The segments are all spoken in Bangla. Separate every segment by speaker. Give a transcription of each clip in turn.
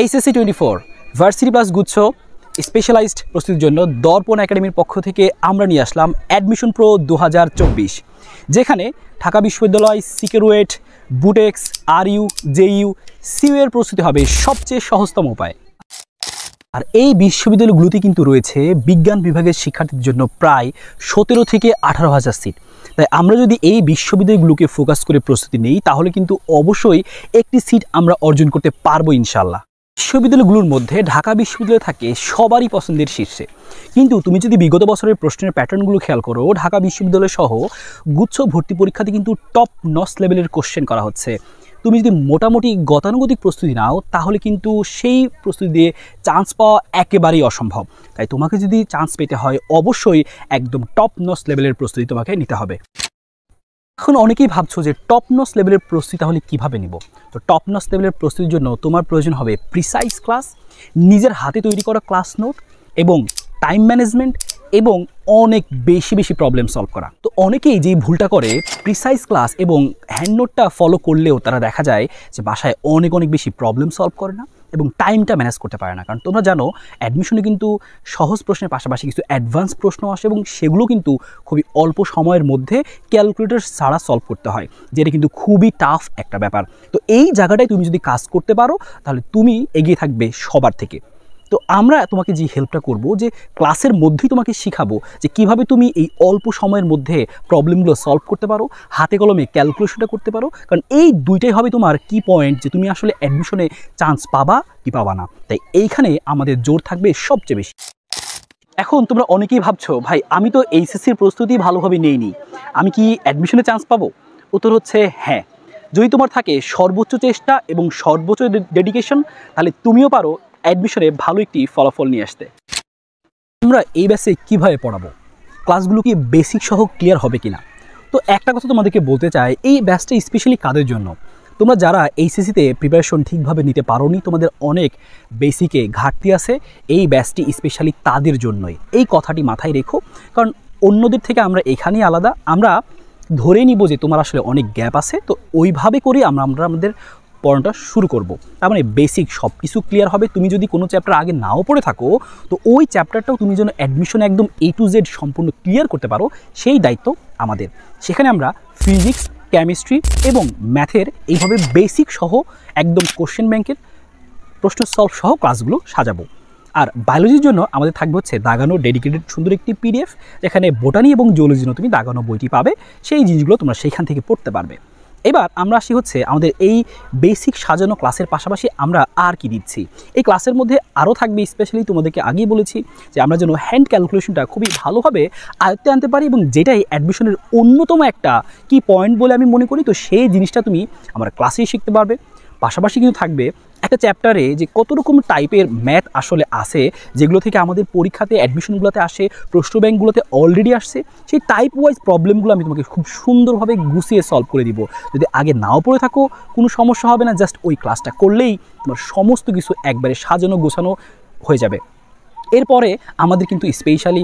Speaker 1: HSC twenty four varsity plus গুচ্ছ স্পেশালাইজড প্রস্তুতির জন্য দর্পণ একাডেমির পক্ষ থেকে আমরা নিয়ে আসলাম অ্যাডমিশন প্রো দু যেখানে ঢাকা বিশ্ববিদ্যালয় CKRUET BUTEX R U JU এর প্রস্তুতি হবে সবচেয়ে সহজতম উপায় আর এই বিশ্ববিদ্যালয়গুলোতে কিন্তু রয়েছে বিজ্ঞান বিভাগের শিক্ষার্থীদের জন্য প্রায় সতেরো থেকে আঠারো হাজার সিট তাই আমরা যদি এই বিশ্ববিদ্যালয়গুলোকে ফোকাস করে প্রস্তুতি নিই তাহলে কিন্তু অবশ্যই একটি সিট আমরা অর্জন করতে পারবো ইনশাল্লাহ বিশ্ববিদ্যালয়গুলোর মধ্যে ঢাকা বিশ্ববিদ্যালয় থাকে সবারই পছন্দের শীর্ষে কিন্তু তুমি যদি বিগত বছরের প্রশ্নের প্যাটার্নগুলো খেয়াল করো ঢাকা বিশ্ববিদ্যালয় সহ গুচ্ছ ভর্তি পরীক্ষাতে কিন্তু টপ নস লেভেলের কোশ্চেন করা হচ্ছে তুমি যদি মোটামুটি গতানুগতিক প্রস্তুতি নাও তাহলে কিন্তু সেই প্রস্তুতি দিয়ে চান্স পাওয়া একেবারেই অসম্ভব তাই তোমাকে যদি চান্স পেতে হয় অবশ্যই একদম টপ নস লেভেলের প্রস্তুতি তোমাকে নিতে হবে এখন অনেকেই ভাবছো যে টপ নস লেভেলের প্রস্তুতি তাহলে কীভাবে নিব তো টপ নস লেভেলের প্রস্তুতির জন্য তোমার প্রয়োজন হবে প্রিসাইজ ক্লাস নিজের হাতে তৈরি করা ক্লাস নোট এবং টাইম ম্যানেজমেন্ট এবং অনেক বেশি বেশি প্রবলেম সলভ করা তো অনেকেই যেই ভুলটা করে প্রিসাইজ ক্লাস এবং হ্যান্ড নোটটা ফলো করলেও তারা দেখা যায় যে বাসায় অনেক অনেক বেশি প্রবলেম সলভ করে না এবং টাইমটা ম্যানেজ করতে পারে না কারণ তোমরা জানো অ্যাডমিশনে কিন্তু সহজ প্রশ্নের পাশাপাশি কিছু অ্যাডভান্স প্রশ্ন আসে এবং সেগুলো কিন্তু খুবই অল্প সময়ের মধ্যে ক্যালকুলেটর ছাড়া সলভ করতে হয় যেটা কিন্তু খুবই টাফ একটা ব্যাপার তো এই জায়গাটায় তুমি যদি কাজ করতে পারো তাহলে তুমি এগিয়ে থাকবে সবার থেকে তো আমরা তোমাকে যে হেল্পটা করব যে ক্লাসের মধ্যেই তোমাকে শেখাবো যে কিভাবে তুমি এই অল্প সময়ের মধ্যে প্রবলেমগুলো সলভ করতে পারো হাতে কলমে ক্যালকুলেশনটা করতে পারো কারণ এই দুইটাই হবে তোমার কি পয়েন্ট যে তুমি আসলে অ্যাডমিশনে চান্স পাবা কি পাবা না তাই এইখানে আমাদের জোর থাকবে সবচেয়ে বেশি এখন তোমরা অনেকেই ভাবছো ভাই আমি তো এইচএসসির প্রস্তুতি ভালোভাবে নি আমি কি অ্যাডমিশনে চান্স পাবো উত্তর হচ্ছে হ্যাঁ যদি তোমার থাকে সর্বোচ্চ চেষ্টা এবং সর্বোচ্চ ডেডিকেশন তাহলে তুমিও পারো অ্যাডমিশনে ভালো একটি ফলাফল নিয়ে আসতে আমরা এই ব্যাচে কীভাবে পড়াবো ক্লাসগুলো কি বেসিক সহ ক্লিয়ার হবে কিনা তো একটা কথা তোমাদেরকে বলতে চাই এই ব্যাসটা স্পেশালি কাদের জন্য তোমরা যারা এইসিসিতে e প্রিপারেশন ঠিকভাবে নিতে নি তোমাদের অনেক বেসিকে ঘাটতি আছে এই ব্যাচটি স্পেশালি তাদের জন্যই এই কথাটি মাথায় রেখো কারণ অন্যদের থেকে আমরা এখানেই আলাদা আমরা ধরে নিব যে তোমার আসলে অনেক গ্যাপ আছে তো ওইভাবে করে আমরা আমরা আমাদের পড়ানোটা শুরু করব তার মানে বেসিক সব কিছু ক্লিয়ার হবে তুমি যদি কোনো চ্যাপ্টার আগে নাও পড়ে থাকো তো ওই চ্যাপ্টারটাও তুমি যেন অ্যাডমিশন একদম এ টু জেড সম্পূর্ণ ক্লিয়ার করতে পারো সেই দায়িত্ব আমাদের সেখানে আমরা ফিজিক্স কেমিস্ট্রি এবং ম্যাথের এইভাবে বেসিক সহ একদম কোশ্চেন ব্যাংকের প্রশ্ন সলভ সহ ক্লাসগুলো সাজাবো আর বায়োলজির জন্য আমাদের থাকবে হচ্ছে দাগানো ডেডিকেটেড সুন্দর একটি পিডিএফ যেখানে বোটানি এবং জন্য তুমি দাগানো বইটি পাবে সেই জিনিসগুলো তোমরা সেইখান থেকে পড়তে পারবে এবার আমরা আসি হচ্ছে আমাদের এই বেসিক সাজানো ক্লাসের পাশাপাশি আমরা আর কি দিচ্ছি এই ক্লাসের মধ্যে আরও থাকবে স্পেশালি তোমাদেরকে আগেই বলেছি যে আমরা যেন হ্যান্ড ক্যালকুলেশনটা খুবই ভালোভাবে আয়ত্তে আনতে পারি এবং যেটাই অ্যাডমিশনের অন্যতম একটা কি পয়েন্ট বলে আমি মনে করি তো সেই জিনিসটা তুমি আমার ক্লাসেই শিখতে পারবে পাশাপাশি কিন্তু থাকবে একটা চ্যাপ্টারে যে কত রকম টাইপের ম্যাথ আসলে আসে যেগুলো থেকে আমাদের পরীক্ষাতে অ্যাডমিশনগুলোতে আসে প্রশ্ন ব্যাংকগুলোতে অলরেডি আসছে সেই টাইপ ওয়াইজ প্রবলেমগুলো আমি তোমাকে খুব সুন্দরভাবে গুছিয়ে সলভ করে দিব যদি আগে নাও পড়ে থাকো কোনো সমস্যা হবে না জাস্ট ওই ক্লাসটা করলেই তোমার সমস্ত কিছু একবারে সাজানো গোছানো হয়ে যাবে এরপরে আমাদের কিন্তু স্পেশালি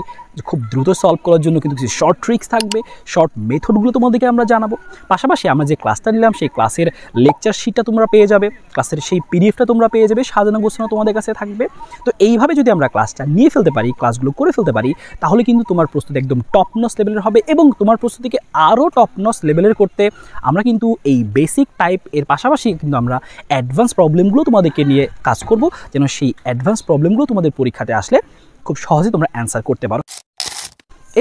Speaker 1: খুব দ্রুত সলভ করার জন্য কিন্তু কিছু শর্ট ট্রিক্স থাকবে শর্ট মেথডগুলো তোমাদেরকে আমরা জানাবো পাশাপাশি আমরা যে ক্লাসটা নিলাম সেই ক্লাসের লেকচার শিটটা তোমরা পেয়ে যাবে ক্লাসের সেই পিডিএফটা তোমরা পেয়ে যাবে সাজানো গোছানো তোমাদের কাছে থাকবে তো এইভাবে যদি আমরা ক্লাসটা নিয়ে ফেলতে পারি ক্লাসগুলো করে ফেলতে পারি তাহলে কিন্তু তোমার প্রস্তুতি একদম টপনস লেভেলের হবে এবং তোমার প্রস্তুতিকে আরও টপনস লেভেলের করতে আমরা কিন্তু এই বেসিক টাইপ এর পাশাপাশি কিন্তু আমরা অ্যাডভান্স প্রবলেমগুলো তোমাদেরকে নিয়ে কাজ করব যেন সেই অ্যাডভান্স প্রবলেমগুলো তোমাদের পরীক্ষাতে আসে আসলে খুব সহজে তোমরা অ্যান্সার করতে পারো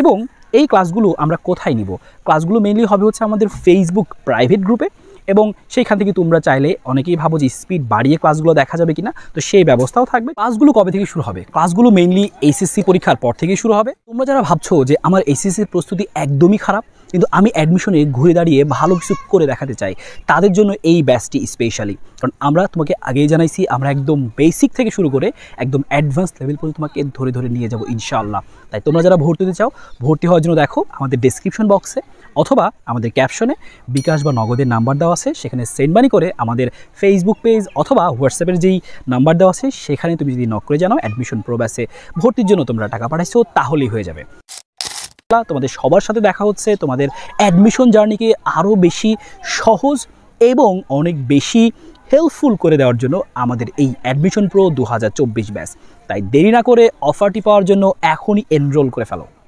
Speaker 1: এবং এই ক্লাসগুলো আমরা কোথায় নিব ক্লাসগুলো মেনলি হবে হচ্ছে আমাদের ফেসবুক প্রাইভেট গ্রুপে এবং সেইখান থেকে তোমরা চাইলে অনেকেই ভাবো যে স্পিড বাড়িয়ে ক্লাসগুলো দেখা যাবে কিনা তো সেই ব্যবস্থাও থাকবে ক্লাসগুলো কবে থেকে শুরু হবে ক্লাসগুলো মেইনলি এইচএসসি পরীক্ষার পর থেকে শুরু হবে তোমরা যারা ভাবছো যে আমার এইচএসসির প্রস্তুতি একদমই খারাপ কিন্তু আমি অ্যাডমিশনে ঘুরে দাঁড়িয়ে ভালো কিছু করে দেখাতে চাই তাদের জন্য এই ব্যাচটি স্পেশালি কারণ আমরা তোমাকে আগেই জানাইছি আমরা একদম বেসিক থেকে শুরু করে একদম অ্যাডভান্স লেভেল পর্যন্ত তোমাকে ধরে ধরে নিয়ে যাবো ইনশাআল্লাহ তাই তোমরা যারা ভর্তি হতে চাও ভর্তি হওয়ার জন্য দেখো আমাদের ডিসক্রিপশন বক্সে অথবা আমাদের ক্যাপশনে বিকাশ বা নগদের নাম্বার দেওয়া আছে সেখানে সেন্ড মানি করে আমাদের ফেসবুক পেজ অথবা হোয়াটসঅ্যাপের যেই নাম্বার দেওয়া আছে সেখানে তুমি যদি নক করে জানাও অ্যাডমিশন প্রোব্যাসে ভর্তির জন্য তোমরা টাকা পাঠাইছো তাহলেই হয়ে যাবে তোমাদের সবার সাথে দেখা হচ্ছে তোমাদের অ্যাডমিশন জার্নিকে আরও বেশি সহজ এবং অনেক বেশি হেল্পফুল করে দেওয়ার জন্য আমাদের এই অ্যাডমিশন প্রো দু হাজার ব্যাস তাই দেরি না করে অফারটি পাওয়ার জন্য এখনই এনরোল করে ফেলো